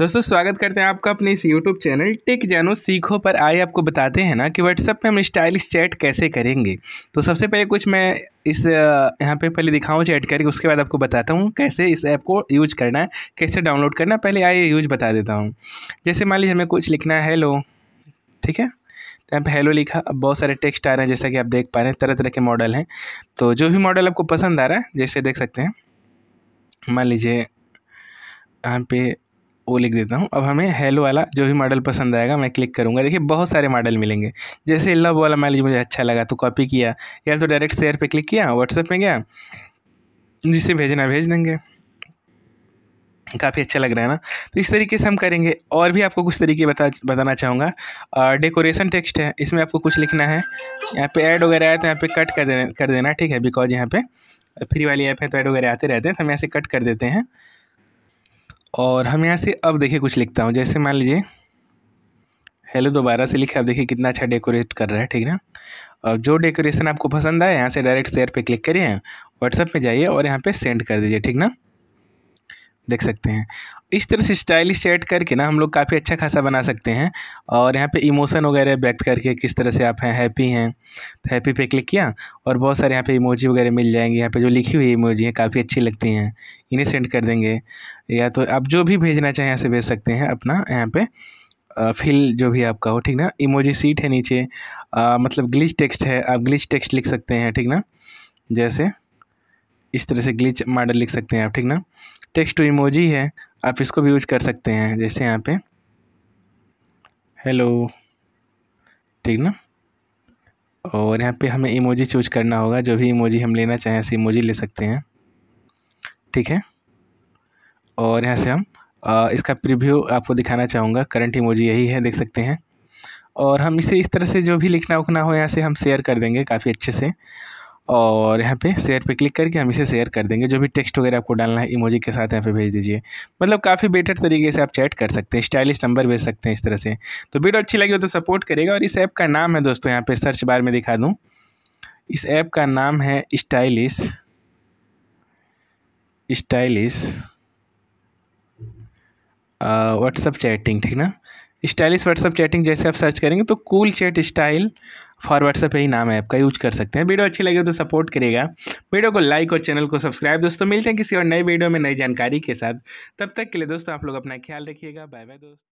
दोस्तों स्वागत करते हैं आपका अपने इस यूट्यूब चैनल टेक जानो सीखो पर आए आपको बताते हैं ना कि व्हाट्सएप पे हम स्टाइलिश चैट कैसे करेंगे तो सबसे पहले कुछ मैं इस यहाँ पे पहले दिखाऊँ चैट करके उसके बाद आपको बताता हूँ कैसे इस ऐप को यूज करना है कैसे डाउनलोड करना है पहले आइए यूज बता देता हूँ जैसे मान लीजिए हमें कुछ लिखना है हेलो ठीक है तो यहाँ पर हेलो लिखा अब बहुत सारे टेक्स्ट आ रहे हैं जैसा कि आप देख पा रहे हैं तरह तरह के मॉडल हैं तो जो भी मॉडल आपको पसंद आ रहा है जैसे देख सकते हैं मान लीजिए यहाँ पे ओ लिख देता हूँ अब हमें हेलो वाला जो भी मॉडल पसंद आएगा मैं क्लिक करूँगा देखिए बहुत सारे मॉडल मिलेंगे जैसे लव वाला मान लीजिए मुझे अच्छा लगा तो कॉपी किया या तो डायरेक्ट शेयर पर क्लिक किया व्हाट्सएप में गया जिसे भेजना भेज देंगे काफ़ी अच्छा लग रहा है ना तो इस तरीके से हम करेंगे और भी आपको कुछ तरीके बता बताना चाहूँगा और डेकोरेशन टेक्स्ट है इसमें आपको कुछ लिखना है यहाँ पे ऐड वगैरह आया तो यहाँ पे कट कर देना कर देना ठीक है बिकॉज यहाँ पे फ्री वाली ऐप है तो ऐड वगैरह आते रहते हैं तो हम यहाँ से कट कर देते हैं और हम यहाँ से अब देखिए कुछ लिखता हूँ जैसे मान लीजिए हेलो दोबारा से लिखे आप देखिए कितना अच्छा डेकोरेट कर रहा है ठीक ना और जो डेकोरेशन आपको पसंद आए यहाँ से डायरेक्ट शेयर पे क्लिक करिए व्हाट्सएप में जाइए और यहाँ पे सेंड कर दीजिए ठीक ना देख सकते हैं इस तरह से स्टाइलिश ऐड करके ना हम लोग काफ़ी अच्छा खासा बना सकते हैं और यहाँ पे इमोशन वगैरह व्यक्त करके किस तरह से आप हैं हैप्पी हैं तो हैप्पी पे क्लिक किया और बहुत सारे यहाँ पे इमोजी वगैरह मिल जाएंगे यहाँ पे जो लिखी हुई इमोजी हैं काफ़ी अच्छी लगती हैं इन्हें सेंड कर देंगे या तो आप जो भी भेजना चाहें यहाँ से भेज सकते हैं अपना यहाँ पर फिल जो भी आपका हो ठीक ना इमोजी सीट है नीचे आ, मतलब ग्लिच टेक्स्ट है आप ग्लिच टेक्स्ट लिख सकते हैं ठीक ना जैसे इस तरह से ग्लिच मॉडल लिख सकते हैं आप ठीक ना टेक्स्ट टू इमोजी है आप इसको भी यूज कर सकते हैं जैसे यहाँ पे हेलो ठीक ना और यहाँ पे हमें इमोजी चूज करना होगा जो भी इमोजी हम लेना चाहें ऐसे इमोजी ले सकते हैं ठीक है और यहाँ से हम आ, इसका प्रीव्यू आपको दिखाना चाहूँगा करंट इमोजी यही है देख सकते हैं और हम इसे इस तरह से जो भी लिखना उखना हो यहाँ से हम शेयर कर देंगे काफ़ी अच्छे से और यहाँ पे शेयर पे क्लिक करके हम इसे शेयर कर देंगे जो भी टेक्स्ट वगैरह आपको डालना है इमोजी के साथ यहाँ पे भेज दीजिए मतलब काफ़ी बेटर तरीके से आप चैट कर सकते हैं स्टाइलिश नंबर भेज सकते हैं इस तरह से तो वीडियो अच्छी लगी हो तो सपोर्ट करेगा और इस ऐप का नाम है दोस्तों यहाँ पर सर्च बार में दिखा दूँ इस ऐप का नाम है स्टाइलिश स्टाइलिश व्हाट्सअप चैटिंग ठीक ना स्टाइलिश व्हाट्सअप चैटिंग जैसे आप सर्च करेंगे तो cool chat style for WhatsApp यही नाम है आपका यूज कर सकते हैं वीडियो अच्छी लगे तो सपोर्ट करेगा वीडियो को लाइक और चैनल को सब्सक्राइब दोस्तों मिलते हैं किसी और नई वीडियो में नई जानकारी के साथ तब तक के लिए दोस्तों आप लोग अपना ख्याल रखिएगा बाय बाय दोस्तों